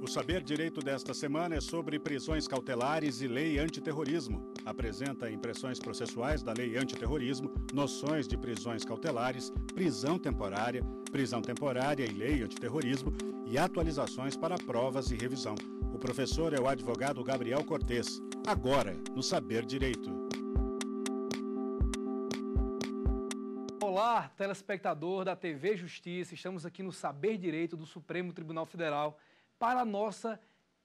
O saber direito desta semana é sobre prisões cautelares e lei antiterrorismo. Apresenta impressões processuais da lei antiterrorismo, noções de prisões cautelares, prisão temporária, prisão temporária e lei antiterrorismo e atualizações para provas e revisão. O professor é o advogado Gabriel Cortes. Agora, no Saber Direito. Olá, telespectador da TV Justiça. Estamos aqui no Saber Direito do Supremo Tribunal Federal para a nossa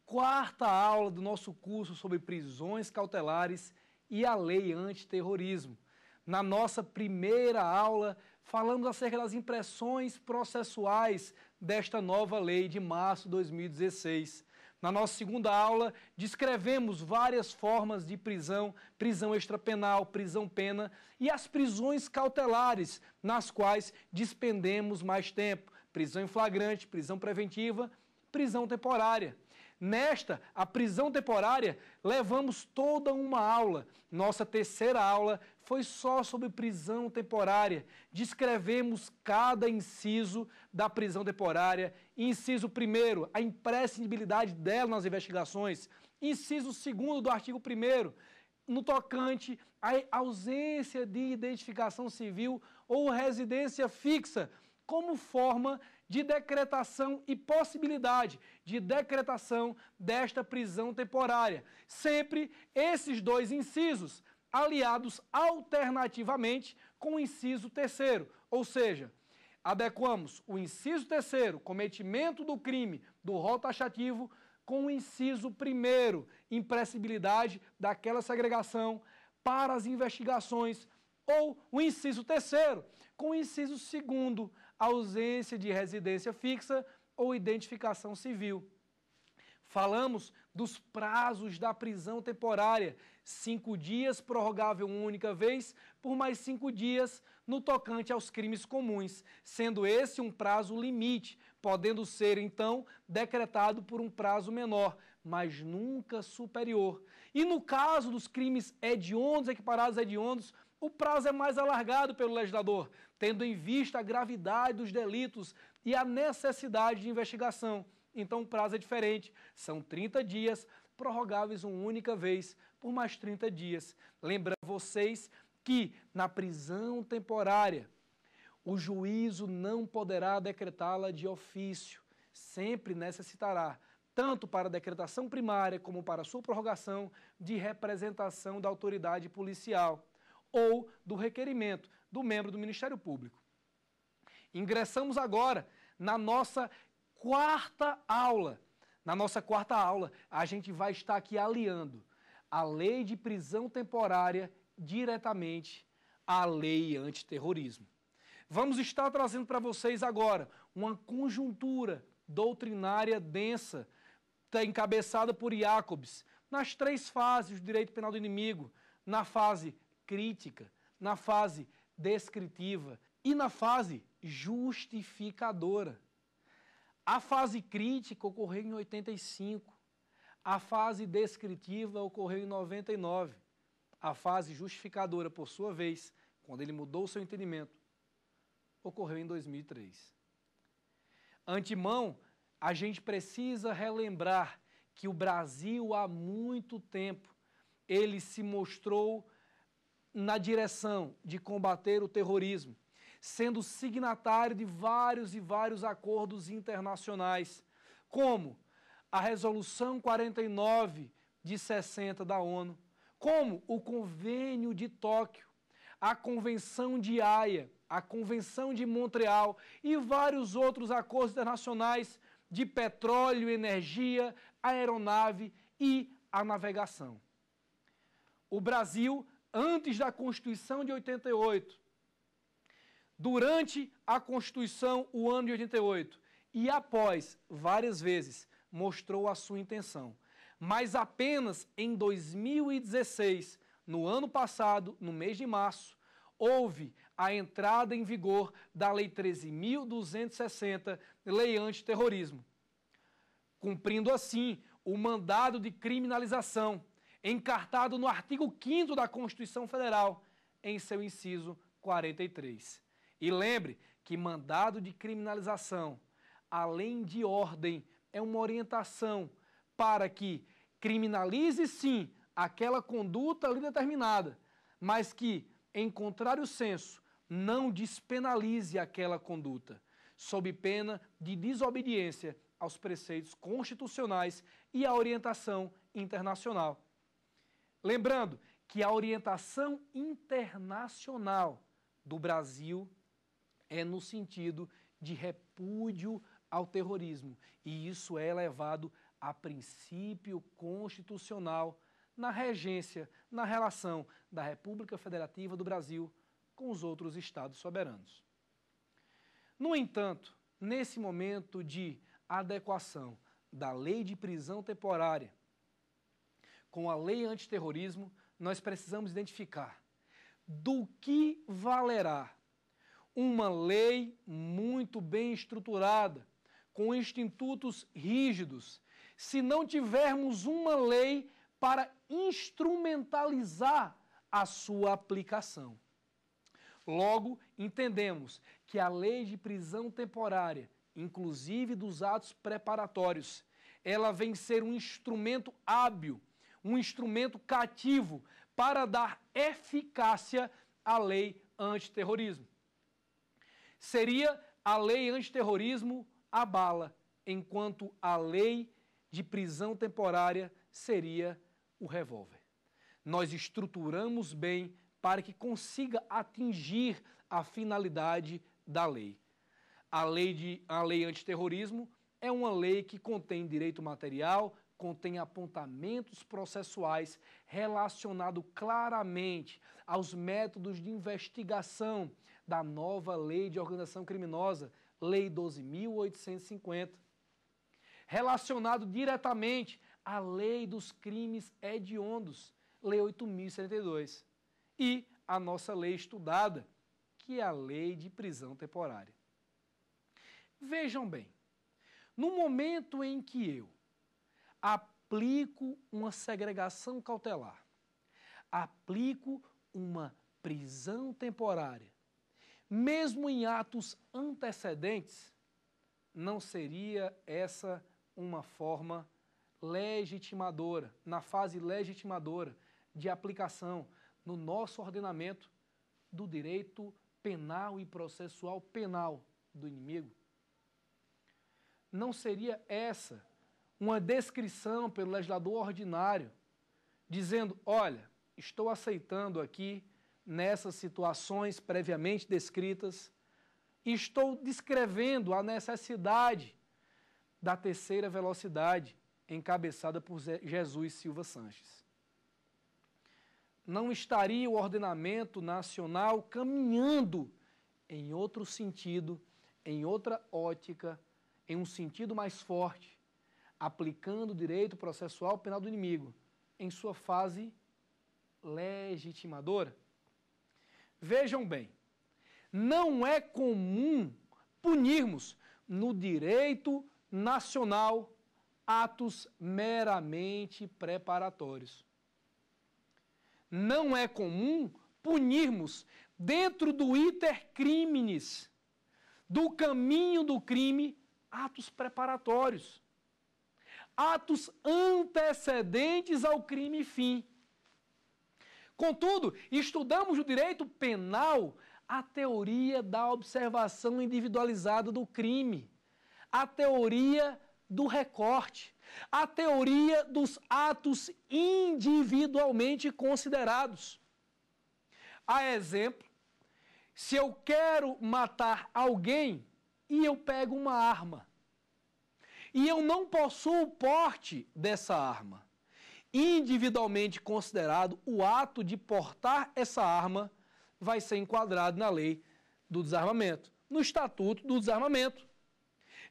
quarta aula do nosso curso sobre prisões cautelares e a lei antiterrorismo. Na nossa primeira aula, falamos acerca das impressões processuais desta nova lei de março de 2016. Na nossa segunda aula, descrevemos várias formas de prisão, prisão extrapenal, prisão pena e as prisões cautelares, nas quais despendemos mais tempo: prisão em flagrante, prisão preventiva, prisão temporária. Nesta, a prisão temporária, levamos toda uma aula. Nossa terceira aula foi só sobre prisão temporária. Descrevemos cada inciso da prisão temporária. Inciso primeiro, a imprescindibilidade dela nas investigações. Inciso segundo do artigo primeiro, no tocante à ausência de identificação civil ou residência fixa como forma de decretação e possibilidade de decretação desta prisão temporária. Sempre esses dois incisos aliados alternativamente com o inciso terceiro, ou seja, adequamos o inciso terceiro, cometimento do crime do rol taxativo, com o inciso primeiro, impressibilidade daquela segregação para as investigações, ou o inciso terceiro, com o inciso segundo, ausência de residência fixa ou identificação civil. Falamos dos prazos da prisão temporária, cinco dias prorrogável uma única vez, por mais cinco dias no tocante aos crimes comuns, sendo esse um prazo limite, podendo ser então decretado por um prazo menor, mas nunca superior. E no caso dos crimes hediondos, equiparados a hediondos, o prazo é mais alargado pelo legislador, tendo em vista a gravidade dos delitos e a necessidade de investigação. Então o prazo é diferente, são 30 dias, prorrogáveis uma única vez por mais 30 dias. Lembrando vocês que na prisão temporária o juízo não poderá decretá-la de ofício, sempre necessitará tanto para a decretação primária como para a sua prorrogação de representação da autoridade policial ou do requerimento do membro do Ministério Público. Ingressamos agora na nossa quarta aula. Na nossa quarta aula, a gente vai estar aqui aliando a lei de prisão temporária diretamente à lei antiterrorismo. Vamos estar trazendo para vocês agora uma conjuntura doutrinária densa, tá encabeçada por Jacobs, nas três fases do direito penal do inimigo, na fase crítica, na fase descritiva e na fase justificadora. A fase crítica ocorreu em 85, a fase descritiva ocorreu em 99. A fase justificadora, por sua vez, quando ele mudou seu entendimento, ocorreu em 2003. Antemão, a gente precisa relembrar que o Brasil há muito tempo ele se mostrou na direção de combater o terrorismo, sendo signatário de vários e vários acordos internacionais, como a Resolução 49 de 60 da ONU, como o Convênio de Tóquio, a Convenção de Haia, a Convenção de Montreal e vários outros acordos internacionais de petróleo, energia, aeronave e a navegação. O Brasil antes da Constituição de 88, durante a Constituição, o ano de 88, e após, várias vezes, mostrou a sua intenção. Mas apenas em 2016, no ano passado, no mês de março, houve a entrada em vigor da Lei 13.260, Lei Antiterrorismo, cumprindo assim o mandado de criminalização encartado no artigo 5 da Constituição Federal, em seu inciso 43. E lembre que mandado de criminalização, além de ordem, é uma orientação para que criminalize sim aquela conduta ali determinada, mas que, em contrário senso, não despenalize aquela conduta, sob pena de desobediência aos preceitos constitucionais e à orientação internacional. Lembrando que a orientação internacional do Brasil é no sentido de repúdio ao terrorismo, e isso é levado a princípio constitucional na regência, na relação da República Federativa do Brasil com os outros estados soberanos. No entanto, nesse momento de adequação da lei de prisão temporária com a lei antiterrorismo, nós precisamos identificar do que valerá uma lei muito bem estruturada, com institutos rígidos, se não tivermos uma lei para instrumentalizar a sua aplicação. Logo, entendemos que a lei de prisão temporária, inclusive dos atos preparatórios, ela vem ser um instrumento hábil um instrumento cativo para dar eficácia à lei antiterrorismo. Seria a lei antiterrorismo a bala, enquanto a lei de prisão temporária seria o revólver. Nós estruturamos bem para que consiga atingir a finalidade da lei. A lei, de, a lei antiterrorismo é uma lei que contém direito material, contém apontamentos processuais relacionados claramente aos métodos de investigação da nova Lei de Organização Criminosa, Lei 12.850, relacionado diretamente à Lei dos Crimes Hediondos, Lei 8.072, e à nossa lei estudada, que é a Lei de Prisão Temporária. Vejam bem, no momento em que eu aplico uma segregação cautelar, aplico uma prisão temporária, mesmo em atos antecedentes, não seria essa uma forma legitimadora, na fase legitimadora de aplicação no nosso ordenamento do direito penal e processual penal do inimigo? Não seria essa uma descrição pelo legislador ordinário, dizendo: olha, estou aceitando aqui, nessas situações previamente descritas, estou descrevendo a necessidade da terceira velocidade, encabeçada por Jesus Silva Sanches. Não estaria o ordenamento nacional caminhando em outro sentido, em outra ótica, em um sentido mais forte, aplicando o direito processual penal do inimigo em sua fase legitimadora. Vejam bem, não é comum punirmos no direito nacional atos meramente preparatórios. Não é comum punirmos dentro do iter crimes, do caminho do crime, atos preparatórios atos antecedentes ao crime fim. Contudo, estudamos o direito penal a teoria da observação individualizada do crime, a teoria do recorte, a teoria dos atos individualmente considerados. A exemplo, se eu quero matar alguém e eu pego uma arma, e eu não possuo o porte dessa arma. Individualmente considerado, o ato de portar essa arma vai ser enquadrado na lei do desarmamento, no estatuto do desarmamento.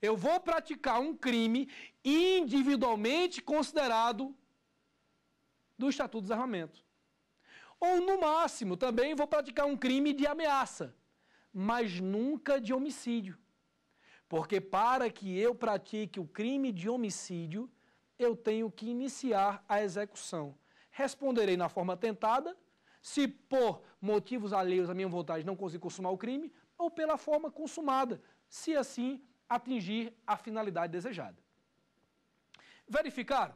Eu vou praticar um crime individualmente considerado do estatuto do desarmamento. Ou, no máximo, também vou praticar um crime de ameaça, mas nunca de homicídio. Porque para que eu pratique o crime de homicídio, eu tenho que iniciar a execução. Responderei na forma tentada, se por motivos alheios à minha vontade não consigo consumar o crime, ou pela forma consumada, se assim atingir a finalidade desejada. Verificaram?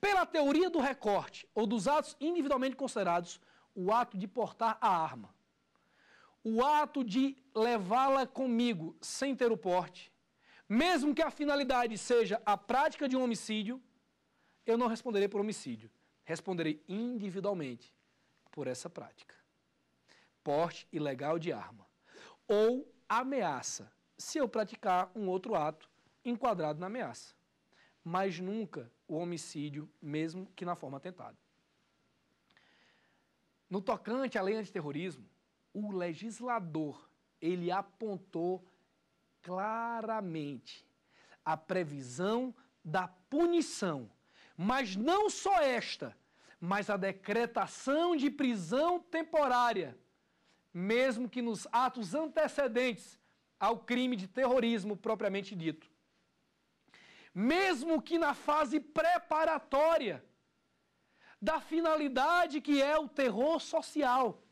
Pela teoria do recorte ou dos atos individualmente considerados, o ato de portar a arma o ato de levá-la comigo sem ter o porte, mesmo que a finalidade seja a prática de um homicídio, eu não responderei por homicídio. Responderei individualmente por essa prática. Porte ilegal de arma. Ou ameaça, se eu praticar um outro ato enquadrado na ameaça. Mas nunca o homicídio, mesmo que na forma atentada. No tocante à lei antiterrorismo, o legislador ele apontou claramente a previsão da punição, mas não só esta, mas a decretação de prisão temporária, mesmo que nos atos antecedentes ao crime de terrorismo propriamente dito. Mesmo que na fase preparatória da finalidade que é o terror social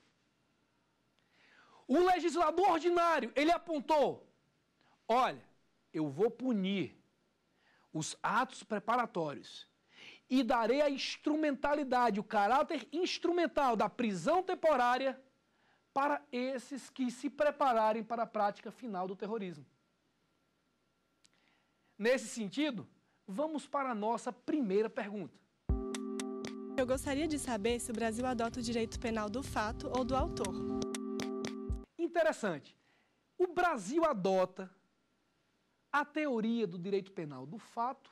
o legislador ordinário, ele apontou: olha, eu vou punir os atos preparatórios e darei a instrumentalidade, o caráter instrumental da prisão temporária para esses que se prepararem para a prática final do terrorismo. Nesse sentido, vamos para a nossa primeira pergunta. Eu gostaria de saber se o Brasil adota o direito penal do fato ou do autor interessante. O Brasil adota a teoria do direito penal do fato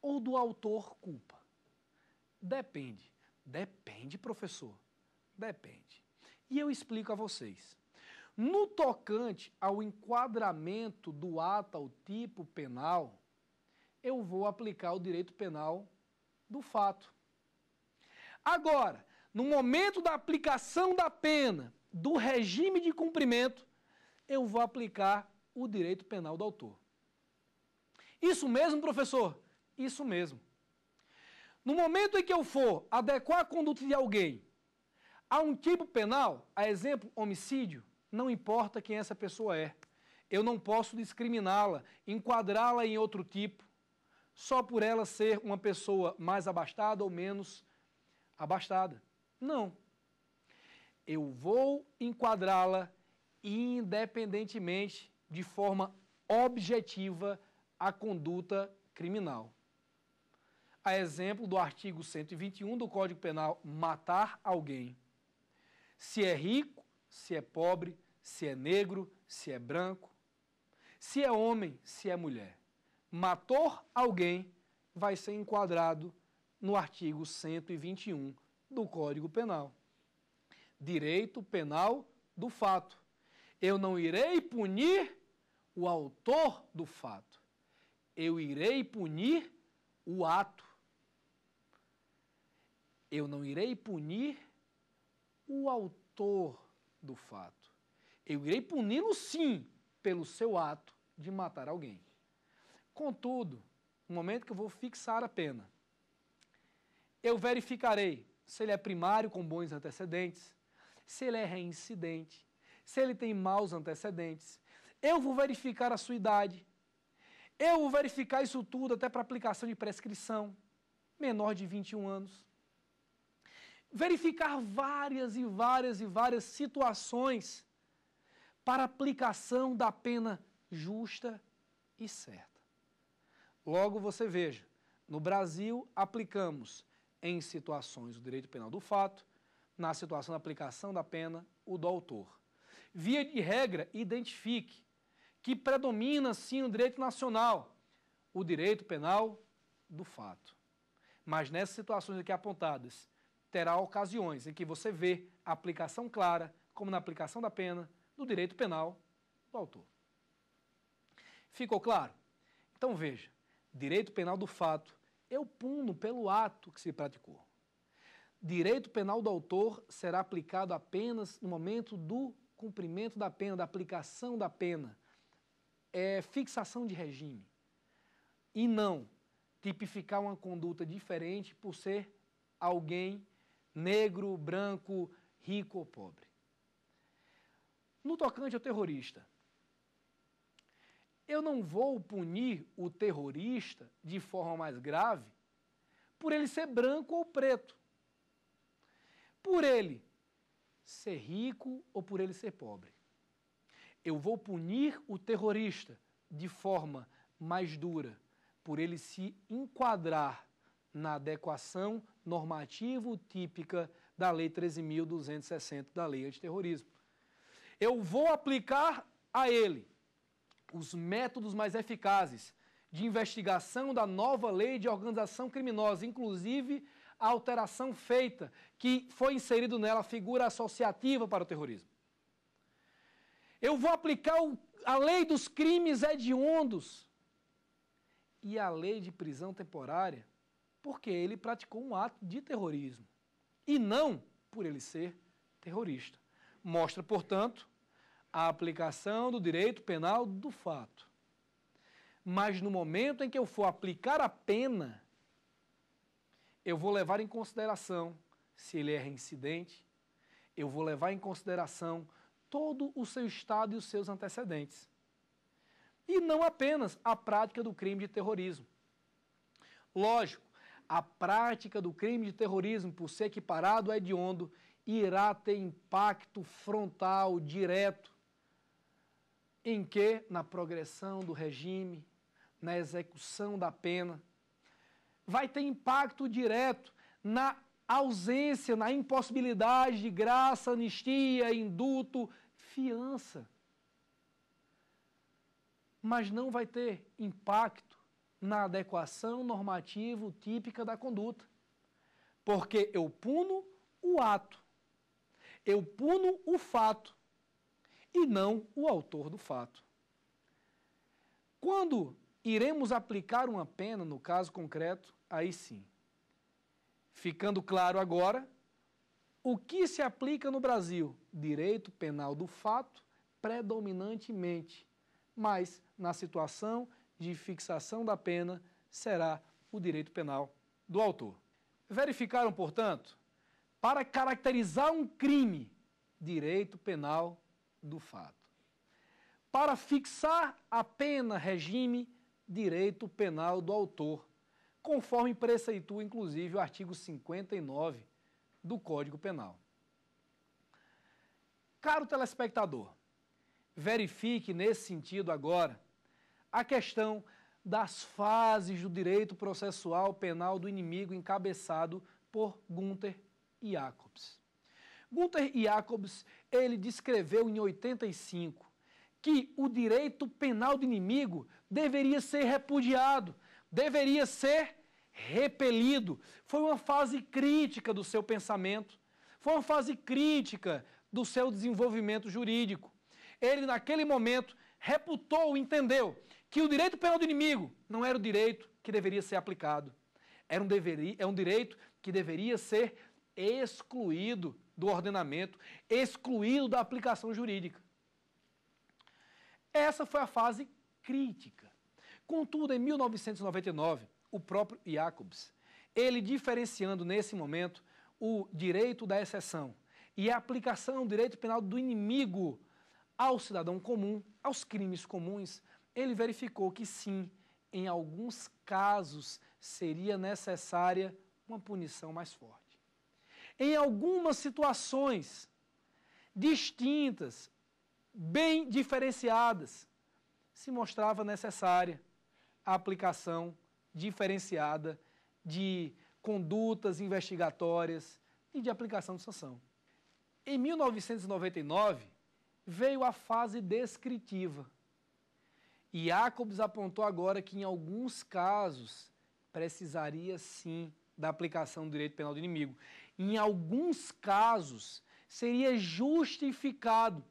ou do autor culpa? Depende. Depende, professor. Depende. E eu explico a vocês. No tocante ao enquadramento do ato ao tipo penal, eu vou aplicar o direito penal do fato. Agora, no momento da aplicação da pena, do regime de cumprimento, eu vou aplicar o direito penal do autor. Isso mesmo, professor? Isso mesmo. No momento em que eu for adequar a conduta de alguém a um tipo penal, a exemplo, homicídio, não importa quem essa pessoa é. Eu não posso discriminá-la, enquadrá-la em outro tipo, só por ela ser uma pessoa mais abastada ou menos abastada. Não eu vou enquadrá-la independentemente de forma objetiva a conduta criminal. A exemplo do artigo 121 do Código Penal, matar alguém. Se é rico, se é pobre, se é negro, se é branco, se é homem, se é mulher. Matou alguém, vai ser enquadrado no artigo 121 do Código Penal direito penal do fato. Eu não irei punir o autor do fato. Eu irei punir o ato. Eu não irei punir o autor do fato. Eu irei puni-lo sim pelo seu ato de matar alguém. Contudo, no momento que eu vou fixar a pena, eu verificarei se ele é primário com bons antecedentes, se ele é reincidente, se ele tem maus antecedentes. Eu vou verificar a sua idade. Eu vou verificar isso tudo até para aplicação de prescrição, menor de 21 anos. Verificar várias e várias e várias situações para aplicação da pena justa e certa. Logo você veja, no Brasil aplicamos em situações o direito penal do fato, na situação da aplicação da pena, o do autor. Via de regra, identifique que predomina sim o direito nacional, o direito penal do fato. Mas nessas situações aqui apontadas, terá ocasiões em que você vê a aplicação clara, como na aplicação da pena, do direito penal do autor. Ficou claro? Então veja, direito penal do fato eu é puno pelo ato que se praticou direito penal do autor será aplicado apenas no momento do cumprimento da pena, da aplicação da pena. É fixação de regime. E não tipificar uma conduta diferente por ser alguém negro, branco, rico ou pobre. No tocante ao terrorista, eu não vou punir o terrorista de forma mais grave por ele ser branco ou preto por ele ser rico ou por ele ser pobre. Eu vou punir o terrorista de forma mais dura, por ele se enquadrar na adequação normativo típica da Lei 13.260 da Lei Antiterrorismo. Eu vou aplicar a ele os métodos mais eficazes de investigação da nova lei de organização criminosa, inclusive a alteração feita, que foi inserido nela a figura associativa para o terrorismo. Eu vou aplicar o, a lei dos crimes hediondos e a lei de prisão temporária, porque ele praticou um ato de terrorismo e não por ele ser terrorista. Mostra, portanto, a aplicação do direito penal do fato. Mas no momento em que eu for aplicar a pena, eu vou levar em consideração se ele é reincidente, eu vou levar em consideração todo o seu estado e os seus antecedentes. E não apenas a prática do crime de terrorismo. Lógico, a prática do crime de terrorismo, por ser equiparado é hediondo, irá ter impacto frontal, direto, em que? Na progressão do regime, na execução da pena vai ter impacto direto na ausência, na impossibilidade de graça, anistia, induto, fiança. Mas não vai ter impacto na adequação normativa típica da conduta. Porque eu puno o ato, eu puno o fato e não o autor do fato. Quando iremos aplicar uma pena, no caso concreto, aí sim. Ficando claro agora o que se aplica no Brasil: direito penal do fato, predominantemente, mas na situação de fixação da pena será o direito penal do autor. Verificaram, portanto, para caracterizar um crime, direito penal do fato. Para fixar a pena, regime, direito penal do autor conforme preceitua, inclusive, o artigo 59 do Código Penal. Caro telespectador, verifique nesse sentido agora a questão das fases do direito processual penal do inimigo encabeçado por Gunther Jacobs. Gunther Jacobs, ele descreveu em 85 que o direito penal do inimigo deveria ser repudiado, deveria ser repelido. Foi uma fase crítica do seu pensamento, foi uma fase crítica do seu desenvolvimento jurídico. Ele, naquele momento, reputou, entendeu que o direito penal do inimigo não era o direito que deveria ser aplicado. Era um deveria, é um direito que deveria ser excluído do ordenamento, excluído da aplicação jurídica. Essa foi a fase crítica. Contudo, em 1999, o próprio Jacobs, ele diferenciando nesse momento o direito da exceção e a aplicação do direito penal do inimigo ao cidadão comum, aos crimes comuns, ele verificou que sim, em alguns casos seria necessária uma punição mais forte. Em algumas situações distintas, bem diferenciadas, se mostrava necessária a aplicação diferenciada de condutas investigatórias e de aplicação de sanção. Em 1999, veio a fase descritiva. E Jacobs apontou agora que, em alguns casos, precisaria sim da aplicação do direito penal do inimigo. Em alguns casos, seria justificado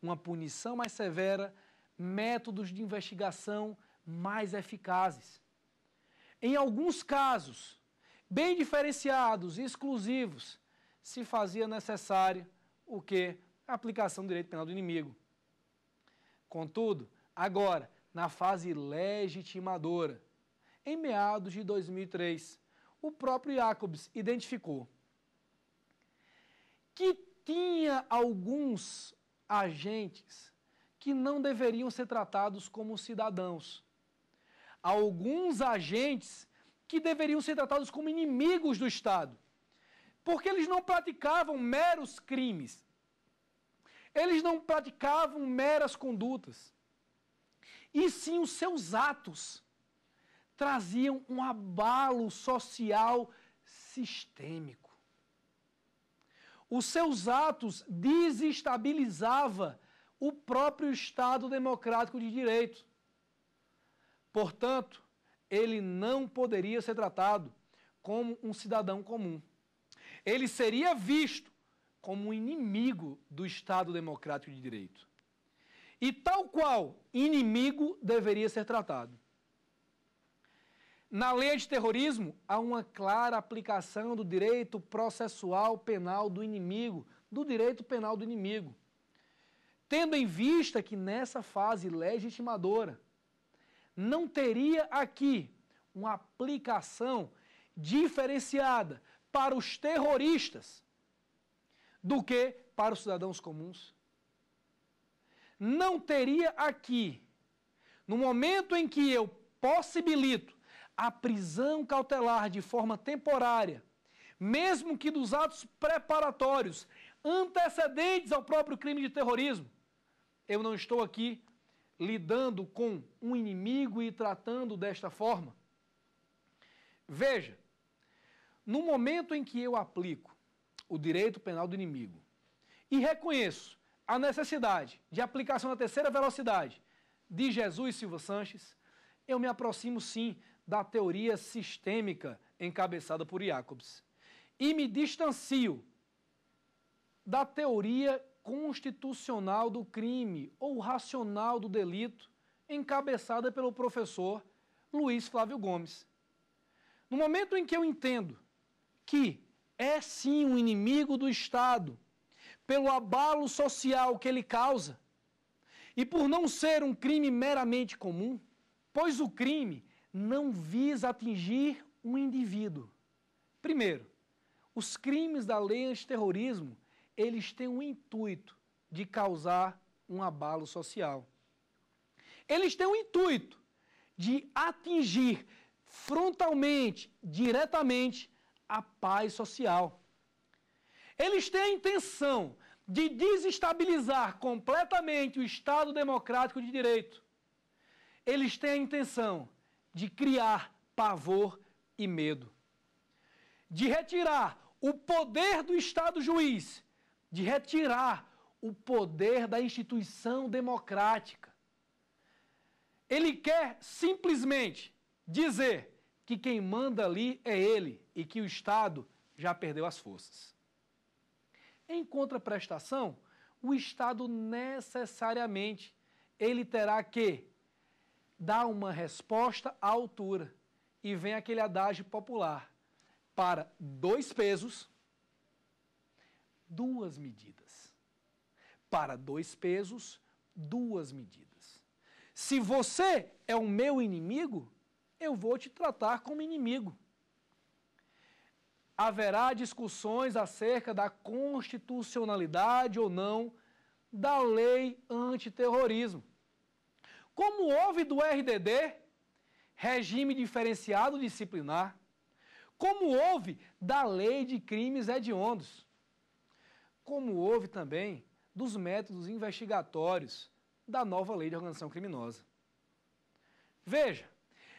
uma punição mais severa, métodos de investigação mais eficazes. Em alguns casos, bem diferenciados e exclusivos, se fazia necessário o que? A aplicação do direito penal do inimigo. Contudo, agora, na fase legitimadora, em meados de 2003, o próprio Jacobs identificou que tinha alguns agentes que não deveriam ser tratados como cidadãos alguns agentes que deveriam ser tratados como inimigos do Estado, porque eles não praticavam meros crimes, eles não praticavam meras condutas, e sim os seus atos traziam um abalo social sistêmico. Os seus atos desestabilizava o próprio Estado democrático de direito. Portanto, ele não poderia ser tratado como um cidadão comum. Ele seria visto como um inimigo do Estado Democrático de Direito. E tal qual inimigo deveria ser tratado. Na lei de terrorismo, há uma clara aplicação do direito processual penal do inimigo, do direito penal do inimigo. Tendo em vista que nessa fase legitimadora, não teria aqui uma aplicação diferenciada para os terroristas do que para os cidadãos comuns? Não teria aqui, no momento em que eu possibilito a prisão cautelar de forma temporária, mesmo que dos atos preparatórios antecedentes ao próprio crime de terrorismo, eu não estou aqui lidando com um inimigo e tratando desta forma? Veja, no momento em que eu aplico o direito penal do inimigo e reconheço a necessidade de aplicação da terceira velocidade de Jesus Silva Sanches, eu me aproximo sim da teoria sistêmica encabeçada por Jacobs e me distancio da teoria constitucional do crime ou racional do delito, encabeçada pelo professor Luiz Flávio Gomes. No momento em que eu entendo que é sim um inimigo do Estado, pelo abalo social que ele causa, e por não ser um crime meramente comum, pois o crime não visa atingir um indivíduo. Primeiro, os crimes da lei antiterrorismo eles têm um intuito de causar um abalo social. Eles têm o um intuito de atingir frontalmente, diretamente, a paz social. Eles têm a intenção de desestabilizar completamente o Estado democrático de direito. Eles têm a intenção de criar pavor e medo, de retirar o poder do Estado juiz de retirar o poder da instituição democrática. Ele quer simplesmente dizer que quem manda ali é ele e que o Estado já perdeu as forças. Em contraprestação, o Estado necessariamente ele terá que dar uma resposta à altura. E vem aquele adágio popular: para dois pesos, duas medidas. Para dois pesos, duas medidas. Se você é o meu inimigo, eu vou te tratar como inimigo. Haverá discussões acerca da constitucionalidade ou não da lei antiterrorismo. Como houve do RDD, regime diferenciado disciplinar, como houve da lei de crimes hediondos como houve também dos métodos investigatórios da nova lei de organização criminosa. Veja,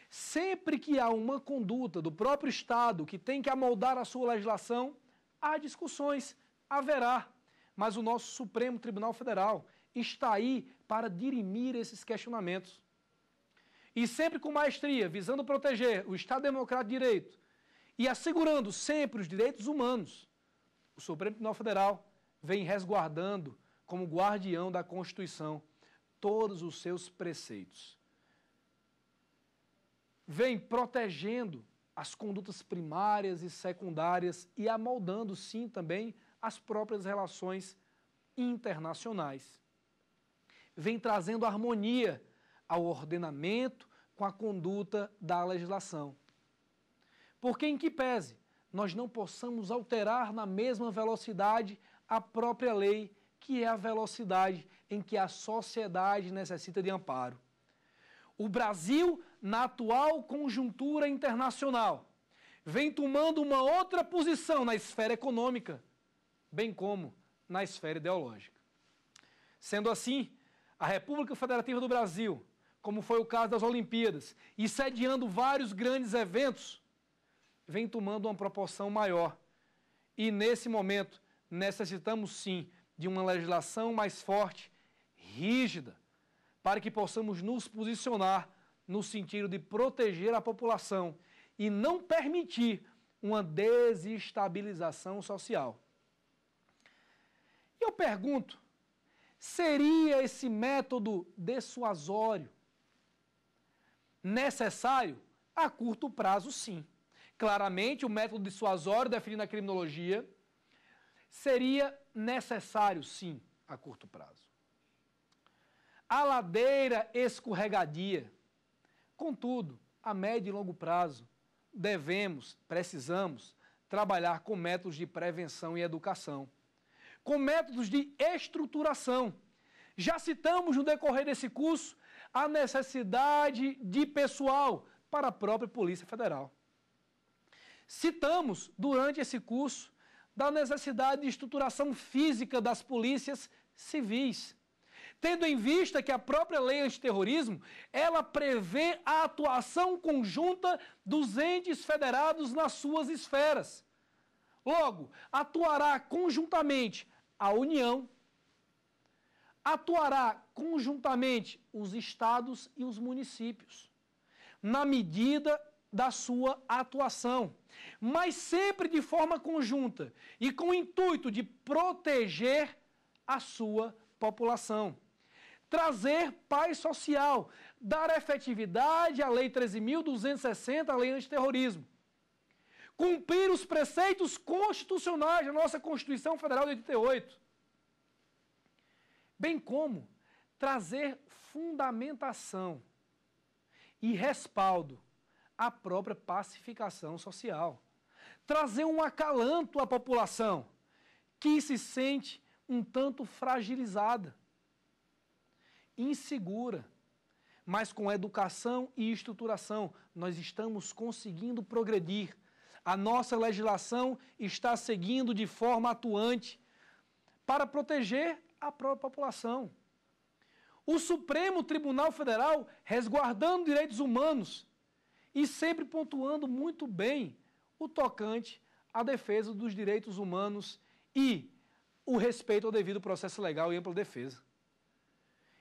sempre que há uma conduta do próprio Estado que tem que amoldar a sua legislação, há discussões, haverá. Mas o nosso Supremo Tribunal Federal está aí para dirimir esses questionamentos. E sempre com maestria, visando proteger o Estado Democrático de Direito e assegurando sempre os direitos humanos, o Supremo Tribunal Federal vem resguardando como guardião da Constituição todos os seus preceitos. Vem protegendo as condutas primárias e secundárias e amoldando, sim, também as próprias relações internacionais. Vem trazendo harmonia ao ordenamento com a conduta da legislação. Porque, em que pese nós não possamos alterar na mesma velocidade a própria lei, que é a velocidade em que a sociedade necessita de amparo. O Brasil, na atual conjuntura internacional, vem tomando uma outra posição na esfera econômica, bem como na esfera ideológica. Sendo assim, a República Federativa do Brasil, como foi o caso das Olimpíadas, e sediando vários grandes eventos, vem tomando uma proporção maior. E nesse momento, necessitamos sim de uma legislação mais forte, rígida, para que possamos nos posicionar no sentido de proteger a população e não permitir uma desestabilização social. E eu pergunto, seria esse método dissuasório necessário? A curto prazo, sim. Claramente, o método dissuasório definido na criminologia seria necessário, sim, a curto prazo. A ladeira escorregadia. Contudo, a médio e longo prazo, devemos, precisamos, trabalhar com métodos de prevenção e educação, com métodos de estruturação. Já citamos no decorrer desse curso a necessidade de pessoal para a própria Polícia Federal. Citamos durante esse curso da necessidade de estruturação física das polícias civis. Tendo em vista que a própria lei antiterrorismo, ela prevê a atuação conjunta dos entes federados nas suas esferas. Logo, atuará conjuntamente a União, atuará conjuntamente os estados e os municípios, na medida da sua atuação, mas sempre de forma conjunta e com o intuito de proteger a sua população. Trazer paz social, dar efetividade à Lei 13.260, a Lei Antiterrorismo. Cumprir os preceitos constitucionais da nossa Constituição Federal de 88. Bem como trazer fundamentação e respaldo a própria pacificação social. Trazer um acalanto à população que se sente um tanto fragilizada, insegura. Mas com educação e estruturação, nós estamos conseguindo progredir. A nossa legislação está seguindo de forma atuante para proteger a própria população. O Supremo Tribunal Federal resguardando direitos humanos e sempre pontuando muito bem o tocante à defesa dos direitos humanos e o respeito ao devido processo legal e ampla defesa.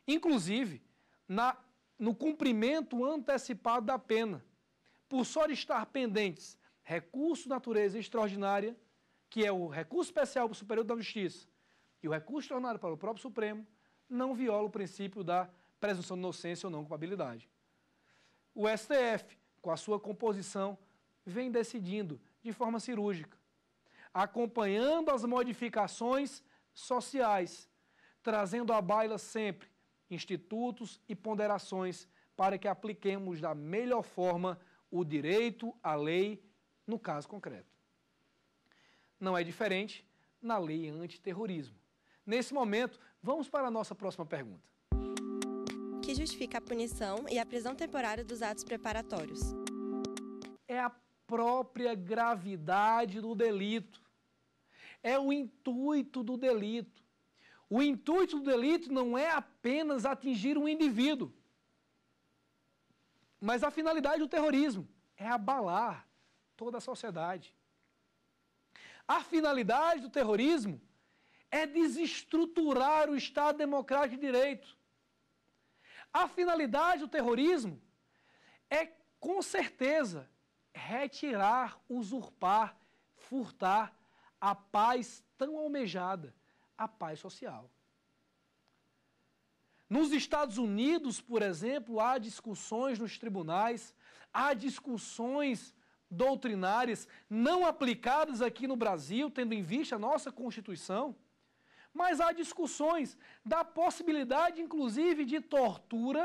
Inclusive, na, no cumprimento antecipado da pena, por só estar pendentes recurso de natureza extraordinária, que é o recurso especial para o Superior da Justiça, e o recurso extraordinário para o próprio Supremo, não viola o princípio da presunção de inocência ou não culpabilidade. O STF com a sua composição, vem decidindo de forma cirúrgica, acompanhando as modificações sociais, trazendo à baila sempre institutos e ponderações para que apliquemos da melhor forma o direito, à lei, no caso concreto. Não é diferente na lei antiterrorismo. Nesse momento, vamos para a nossa próxima pergunta que justifica a punição e a prisão temporária dos atos preparatórios. É a própria gravidade do delito. É o intuito do delito. O intuito do delito não é apenas atingir um indivíduo, mas a finalidade do terrorismo é abalar toda a sociedade. A finalidade do terrorismo é desestruturar o Estado democrático de direito. A finalidade do terrorismo é, com certeza, retirar, usurpar, furtar a paz tão almejada, a paz social. Nos Estados Unidos, por exemplo, há discussões nos tribunais, há discussões doutrinárias não aplicadas aqui no Brasil, tendo em vista a nossa Constituição. Mas há discussões da possibilidade, inclusive, de tortura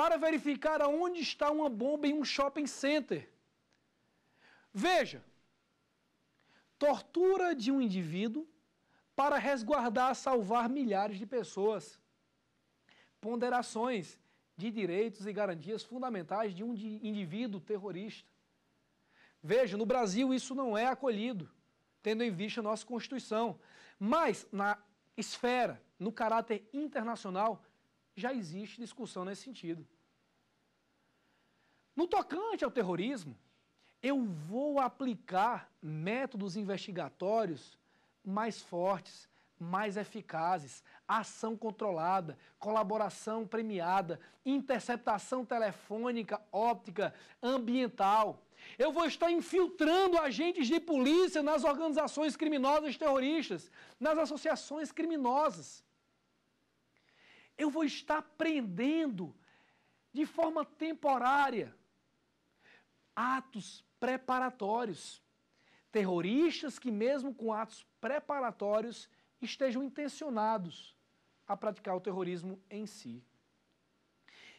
para verificar aonde está uma bomba em um shopping center. Veja, tortura de um indivíduo para resguardar, salvar milhares de pessoas. Ponderações de direitos e garantias fundamentais de um indivíduo terrorista. Veja, no Brasil isso não é acolhido, tendo em vista a nossa Constituição. Mas na esfera, no caráter internacional, já existe discussão nesse sentido. No tocante ao terrorismo, eu vou aplicar métodos investigatórios mais fortes, mais eficazes, ação controlada, colaboração premiada, interceptação telefônica, óptica, ambiental. Eu vou estar infiltrando agentes de polícia nas organizações criminosas terroristas, nas associações criminosas. Eu vou estar prendendo de forma temporária atos preparatórios. Terroristas que, mesmo com atos preparatórios, estejam intencionados a praticar o terrorismo em si.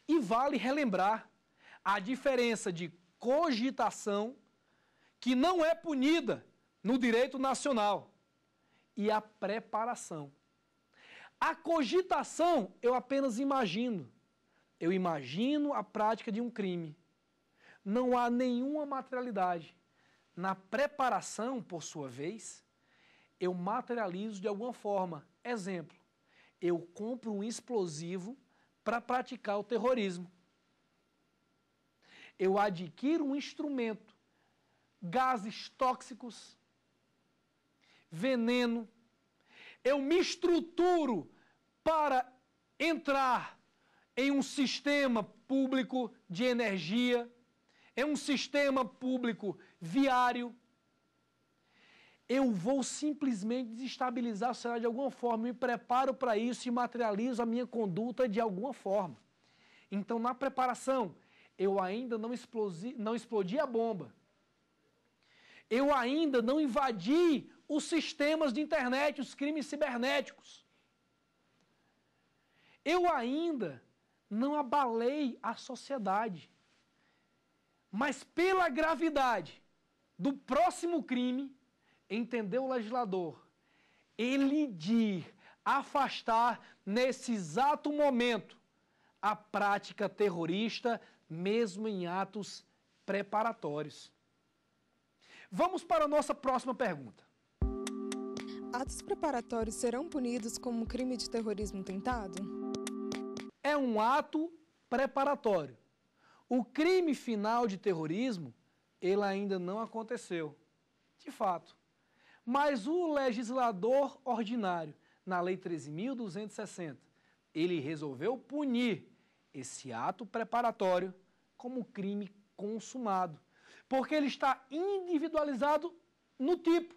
E vale relembrar a diferença de cogitação que não é punida no direito nacional e a preparação. A cogitação eu apenas imagino. Eu imagino a prática de um crime. Não há nenhuma materialidade. Na preparação, por sua vez, eu materializo de alguma forma. Exemplo, eu compro um explosivo para praticar o terrorismo eu adquiro um instrumento, gases tóxicos, veneno, eu me estruturo para entrar em um sistema público de energia, em um sistema público viário. Eu vou simplesmente desestabilizar a sociedade de alguma forma, me preparo para isso e materializo a minha conduta de alguma forma. Então, na preparação, eu ainda não, explosi, não explodi a bomba. Eu ainda não invadi os sistemas de internet, os crimes cibernéticos. Eu ainda não abalei a sociedade. Mas pela gravidade do próximo crime, entendeu o legislador, elidir, afastar nesse exato momento a prática terrorista mesmo em atos preparatórios. Vamos para a nossa próxima pergunta. Atos preparatórios serão punidos como crime de terrorismo tentado? É um ato preparatório. O crime final de terrorismo, ele ainda não aconteceu, de fato. Mas o legislador ordinário, na Lei 13.260, ele resolveu punir esse ato preparatório como crime consumado, porque ele está individualizado no tipo.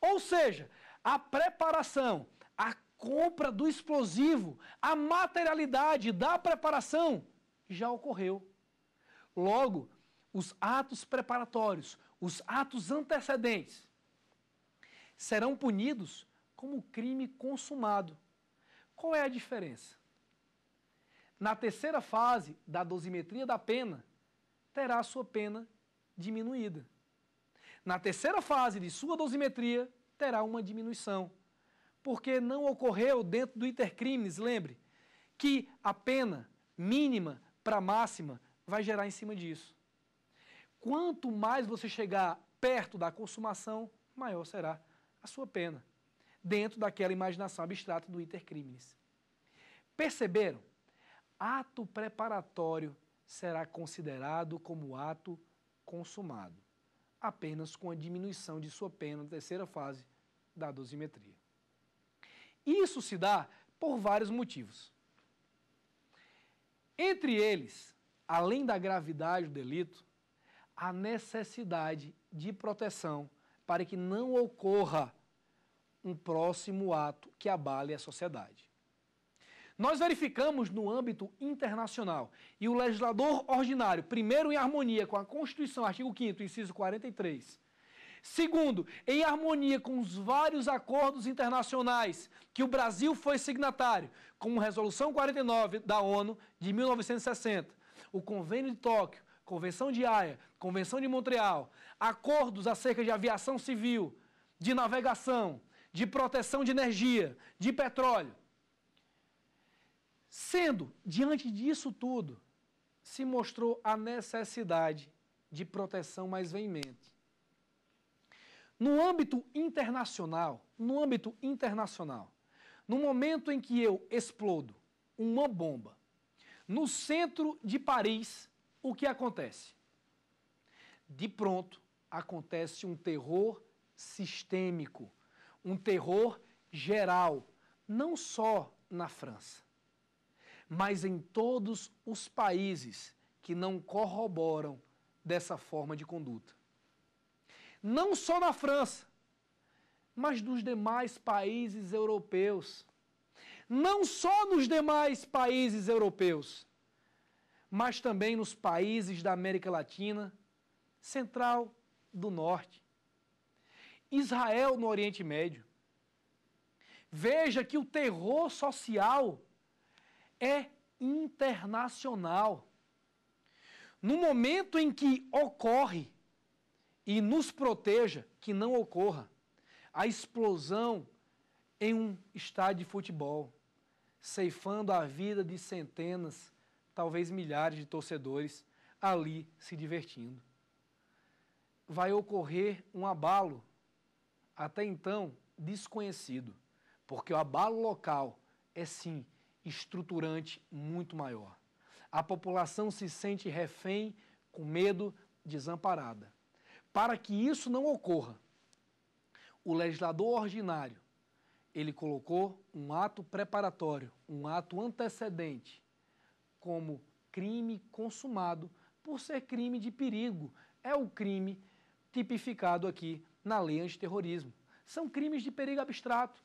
Ou seja, a preparação, a compra do explosivo, a materialidade da preparação já ocorreu. Logo, os atos preparatórios, os atos antecedentes, serão punidos como crime consumado. Qual é a diferença? na terceira fase da dosimetria da pena, terá sua pena diminuída. Na terceira fase de sua dosimetria, terá uma diminuição, porque não ocorreu dentro do intercrimes, lembre, que a pena mínima para máxima vai gerar em cima disso. Quanto mais você chegar perto da consumação, maior será a sua pena, dentro daquela imaginação abstrata do intercrimes. Perceberam ato preparatório será considerado como ato consumado, apenas com a diminuição de sua pena na terceira fase da dosimetria. Isso se dá por vários motivos. Entre eles, além da gravidade do delito, a necessidade de proteção para que não ocorra um próximo ato que abale a sociedade. Nós verificamos no âmbito internacional e o legislador ordinário, primeiro, em harmonia com a Constituição, artigo 5, inciso 43. Segundo, em harmonia com os vários acordos internacionais que o Brasil foi signatário, como Resolução 49 da ONU de 1960, o Convênio de Tóquio, Convenção de Haia, Convenção de Montreal, acordos acerca de aviação civil, de navegação, de proteção de energia, de petróleo. Sendo, diante disso tudo, se mostrou a necessidade de proteção mais veemente. No âmbito internacional, no âmbito internacional, no momento em que eu explodo uma bomba no centro de Paris, o que acontece? De pronto, acontece um terror sistêmico, um terror geral, não só na França mas em todos os países que não corroboram dessa forma de conduta. Não só na França, mas nos demais países europeus. Não só nos demais países europeus, mas também nos países da América Latina, Central, do Norte. Israel no Oriente Médio. Veja que o terror social é internacional. No momento em que ocorre, e nos proteja que não ocorra, a explosão em um estádio de futebol, ceifando a vida de centenas, talvez milhares de torcedores ali se divertindo. Vai ocorrer um abalo, até então desconhecido, porque o abalo local é sim estruturante muito maior. A população se sente refém, com medo, desamparada. Para que isso não ocorra, o legislador ordinário, ele colocou um ato preparatório, um ato antecedente, como crime consumado, por ser crime de perigo. É o crime tipificado aqui na lei antiterrorismo. São crimes de perigo abstrato.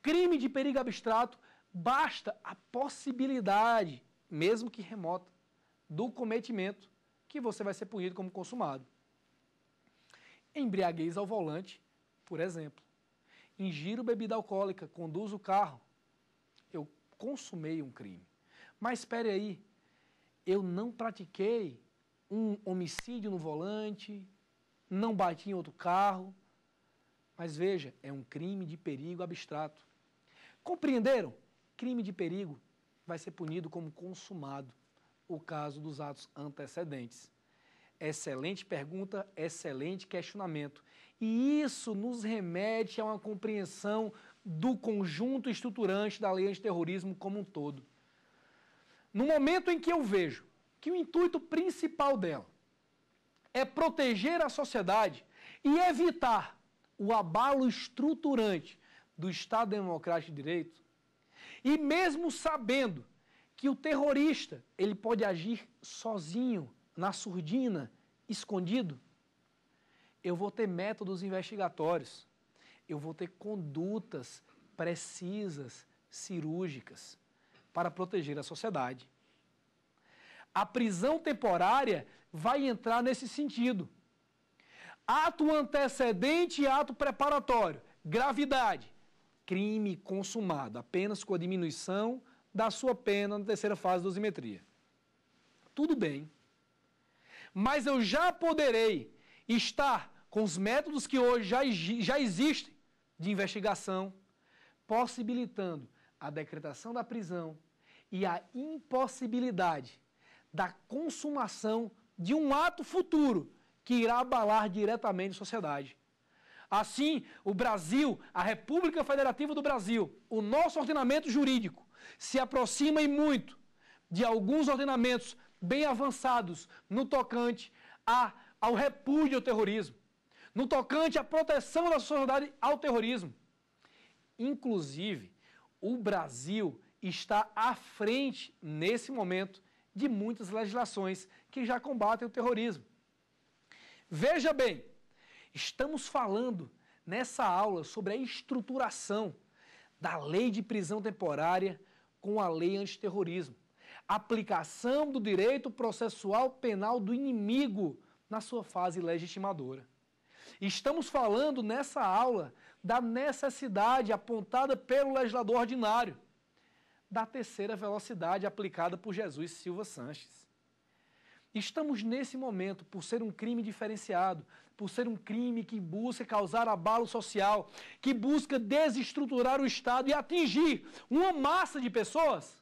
Crime de perigo abstrato Basta a possibilidade, mesmo que remota, do cometimento que você vai ser punido como consumado. Embriaguez ao volante, por exemplo. Ingiro bebida alcoólica, conduzo o carro. Eu consumei um crime. Mas espere aí, eu não pratiquei um homicídio no volante, não bati em outro carro. Mas veja, é um crime de perigo abstrato. Compreenderam? crime de perigo, vai ser punido como consumado o caso dos atos antecedentes. Excelente pergunta, excelente questionamento. E isso nos remete a uma compreensão do conjunto estruturante da lei antiterrorismo como um todo. No momento em que eu vejo que o intuito principal dela é proteger a sociedade e evitar o abalo estruturante do Estado Democrático de Direito, e mesmo sabendo que o terrorista ele pode agir sozinho, na surdina, escondido, eu vou ter métodos investigatórios, eu vou ter condutas precisas, cirúrgicas, para proteger a sociedade. A prisão temporária vai entrar nesse sentido. Ato antecedente e ato preparatório. Gravidade crime consumado, apenas com a diminuição da sua pena na terceira fase de dosimetria. Tudo bem. Mas eu já poderei estar com os métodos que hoje já, já existem de investigação, possibilitando a decretação da prisão e a impossibilidade da consumação de um ato futuro que irá abalar diretamente a sociedade. Assim, o Brasil, a República Federativa do Brasil, o nosso ordenamento jurídico se aproxima e muito de alguns ordenamentos bem avançados no tocante a, ao repúdio ao terrorismo, no tocante à proteção da sociedade ao terrorismo. Inclusive, o Brasil está à frente, nesse momento, de muitas legislações que já combatem o terrorismo. Veja bem, Estamos falando nessa aula sobre a estruturação da lei de prisão temporária com a lei antiterrorismo. Aplicação do direito processual penal do inimigo na sua fase legitimadora. Estamos falando nessa aula da necessidade apontada pelo legislador ordinário da terceira velocidade aplicada por Jesus Silva Sanches. Estamos nesse momento, por ser um crime diferenciado, por ser um crime que busca causar abalo social, que busca desestruturar o Estado e atingir uma massa de pessoas?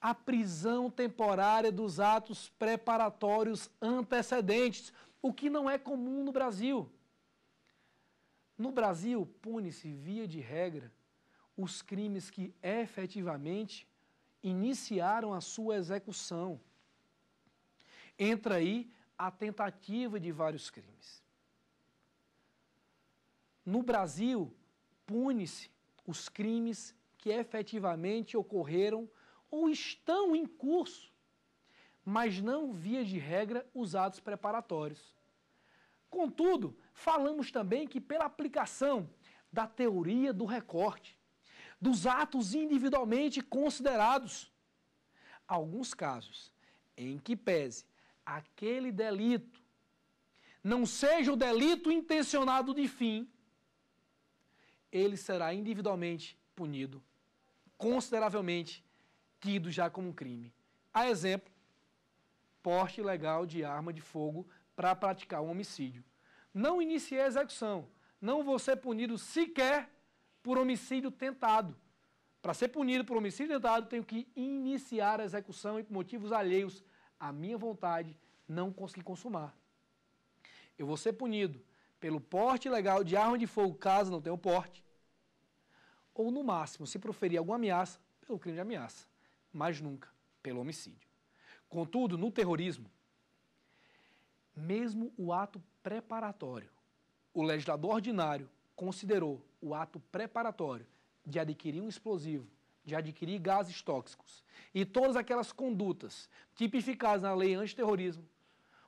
A prisão temporária dos atos preparatórios antecedentes, o que não é comum no Brasil. No Brasil, pune-se, via de regra, os crimes que efetivamente iniciaram a sua execução. Entra aí a tentativa de vários crimes. No Brasil, pune-se os crimes que efetivamente ocorreram ou estão em curso, mas não, via de regra, os atos preparatórios. Contudo, falamos também que pela aplicação da teoria do recorte, dos atos individualmente considerados, alguns casos em que pese aquele delito não seja o delito intencionado de fim, ele será individualmente punido, consideravelmente tido já como um crime. A exemplo, porte ilegal de arma de fogo para praticar um homicídio. Não inicie a execução, não vou ser punido sequer por homicídio tentado. Para ser punido por homicídio tentado, tenho que iniciar a execução e por motivos alheios a minha vontade, não consegui consumar. Eu vou ser punido pelo porte ilegal de arma de fogo, caso não tenha o porte, ou no máximo, se proferir alguma ameaça, pelo crime de ameaça, mas nunca pelo homicídio. Contudo, no terrorismo, mesmo o ato preparatório, o legislador ordinário considerou o ato preparatório de adquirir um explosivo de adquirir gases tóxicos e todas aquelas condutas tipificadas na lei antiterrorismo,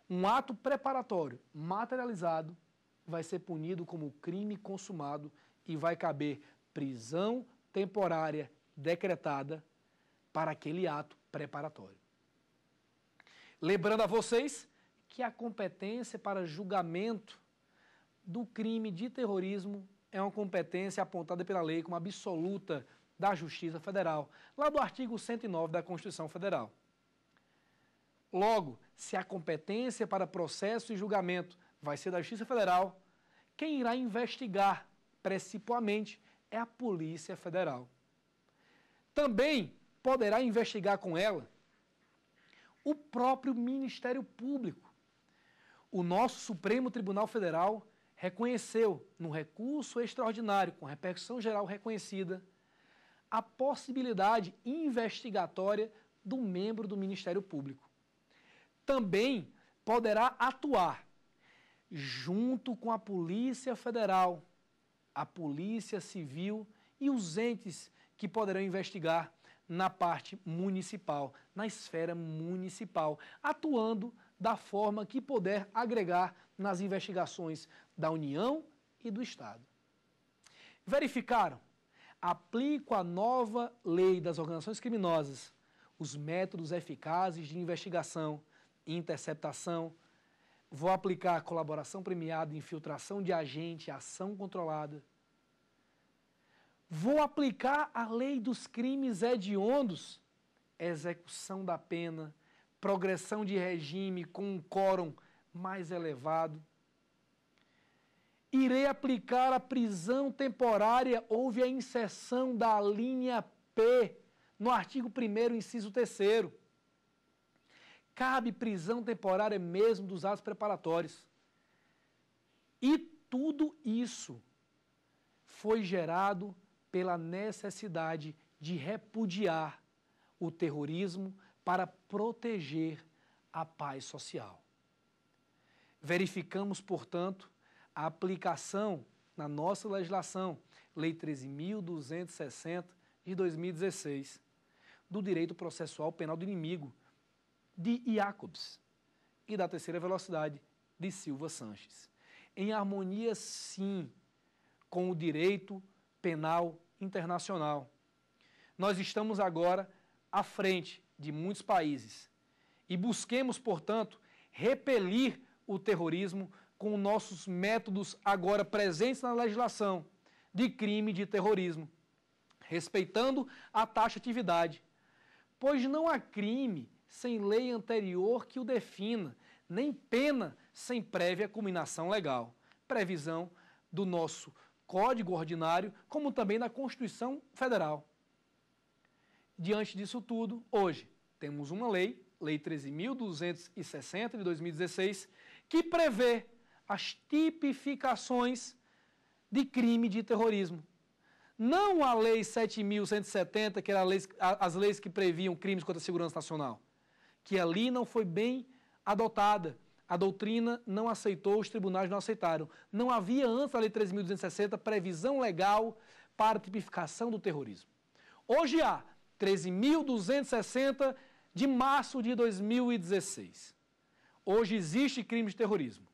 um ato preparatório materializado vai ser punido como crime consumado e vai caber prisão temporária decretada para aquele ato preparatório. Lembrando a vocês que a competência para julgamento do crime de terrorismo é uma competência apontada pela lei como absoluta da Justiça Federal, lá do artigo 109 da Constituição Federal. Logo, se a competência para processo e julgamento vai ser da Justiça Federal, quem irá investigar principalmente é a Polícia Federal. Também poderá investigar com ela o próprio Ministério Público. O nosso Supremo Tribunal Federal reconheceu, no recurso extraordinário com repercussão geral reconhecida, a possibilidade investigatória do membro do Ministério Público. Também poderá atuar junto com a Polícia Federal, a Polícia Civil e os entes que poderão investigar na parte municipal, na esfera municipal, atuando da forma que puder agregar nas investigações da União e do Estado. Verificaram aplico a nova lei das organizações criminosas, os métodos eficazes de investigação e interceptação. Vou aplicar colaboração premiada, infiltração de agente, ação controlada. Vou aplicar a lei dos crimes hediondos, execução da pena, progressão de regime com um quórum mais elevado irei aplicar a prisão temporária. Houve a inserção da linha P no artigo 1, inciso 3. Cabe prisão temporária mesmo dos atos preparatórios. E tudo isso foi gerado pela necessidade de repudiar o terrorismo para proteger a paz social. Verificamos, portanto, a aplicação na nossa legislação, Lei 13.260 de 2016, do direito processual penal do inimigo, de Jacobs, e da terceira velocidade, de Silva Sanches. Em harmonia, sim, com o direito penal internacional. Nós estamos agora à frente de muitos países e busquemos, portanto, repelir o terrorismo com nossos métodos agora presentes na legislação de crime de terrorismo, respeitando a taxa de atividade, pois não há crime sem lei anterior que o defina, nem pena sem prévia culminação legal, previsão do nosso Código Ordinário, como também da Constituição Federal. Diante disso tudo, hoje temos uma lei, Lei 13.260 de 2016, que prevê as tipificações de crime de terrorismo. Não a Lei 7.170, que era as leis que previam crimes contra a segurança nacional, que ali não foi bem adotada. A doutrina não aceitou, os tribunais não aceitaram. Não havia antes da Lei 3.260 previsão legal para tipificação do terrorismo. Hoje há 13.260 de março de 2016. Hoje existe crime de terrorismo.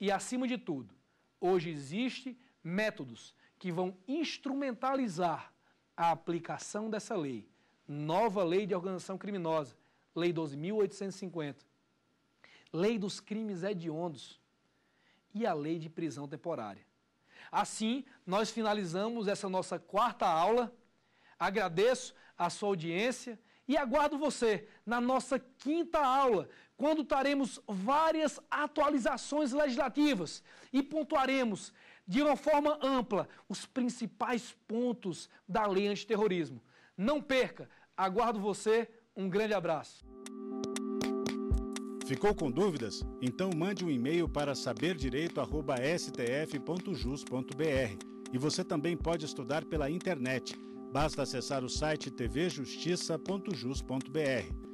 E acima de tudo, hoje existem métodos que vão instrumentalizar a aplicação dessa lei, nova lei de organização criminosa, lei 12.850, lei dos crimes hediondos e a lei de prisão temporária. Assim, nós finalizamos essa nossa quarta aula. Agradeço a sua audiência e aguardo você na nossa quinta aula, quando teremos várias atualizações legislativas e pontuaremos de uma forma ampla os principais pontos da lei antiterrorismo. Não perca! Aguardo você, um grande abraço. Ficou com dúvidas? Então mande um e-mail para saberdireito.stf.jus.br. E você também pode estudar pela internet Basta acessar o site tvjustiça.jus.br.